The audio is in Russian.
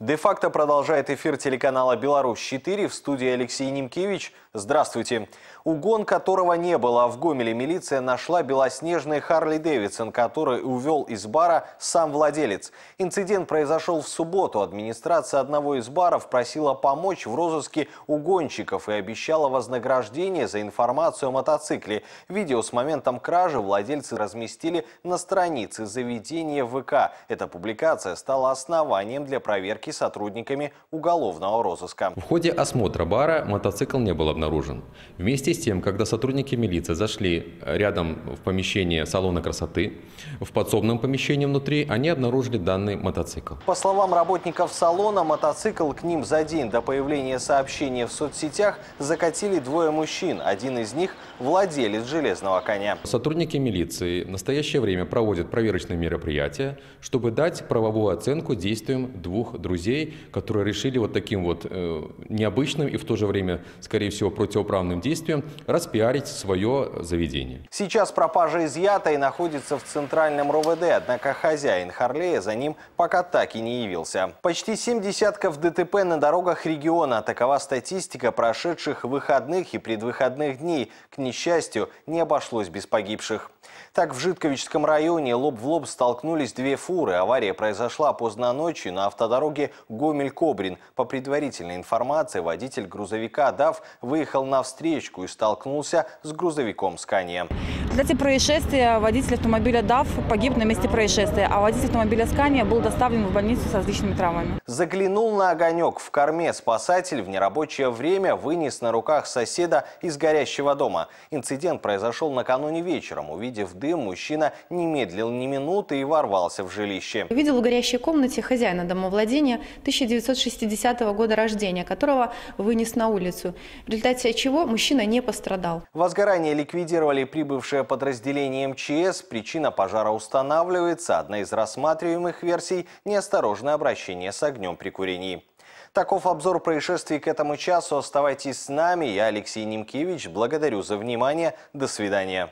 Де-факто продолжает эфир телеканала «Беларусь-4» в студии Алексей Немкевич. Здравствуйте. Угон которого не было, а в Гомеле милиция нашла белоснежный Харли Дэвидсон, который увел из бара сам владелец. Инцидент произошел в субботу. Администрация одного из баров просила помочь в розыске угонщиков и обещала вознаграждение за информацию о мотоцикле. Видео с моментом кражи владельцы разместили на странице заведения ВК. Эта публикация стала основанием для проверки проверки сотрудниками уголовного розыска. В ходе осмотра бара мотоцикл не был обнаружен. Вместе с тем, когда сотрудники милиции зашли рядом в помещение салона красоты, в подсобном помещении внутри они обнаружили данный мотоцикл. По словам работников салона, мотоцикл к ним за день до появления сообщения в соцсетях закатили двое мужчин. Один из них – владелец железного коня. Сотрудники милиции в настоящее время проводят проверочные мероприятия, чтобы дать правовую оценку действиям двух друзей друзей, которые решили вот таким вот э, необычным и в то же время, скорее всего, противоправным действием распиарить свое заведение. Сейчас пропажа изъята и находится в центральном РОВД, однако хозяин Харлея за ним пока так и не явился. Почти семь десятков ДТП на дорогах региона. Такова статистика прошедших выходных и предвыходных дней. К несчастью, не обошлось без погибших. Так, в Житковичском районе лоб в лоб столкнулись две фуры. Авария произошла поздно ночью на автодороге дороге Гомель-Кобрин. По предварительной информации, водитель грузовика «ДАВ» выехал на встречку и столкнулся с грузовиком «Скания». В дате происшествия водитель автомобиля «ДАФ» погиб на месте происшествия, а водитель автомобиля «Скания» был доставлен в больницу с различными травмами. Заглянул на огонек в корме. Спасатель в нерабочее время вынес на руках соседа из горящего дома. Инцидент произошел накануне вечером. Увидев дым, мужчина не медлил ни минуты и ворвался в жилище. Видел в горящей комнате хозяина домовладения 1960 года рождения, которого вынес на улицу, в результате чего мужчина не пострадал. Возгорание ликвидировали прибывшие уже подразделение МЧС, причина пожара устанавливается. Одна из рассматриваемых версий – неосторожное обращение с огнем при курении. Таков обзор происшествий к этому часу. Оставайтесь с нами. Я Алексей Немкевич. Благодарю за внимание. До свидания.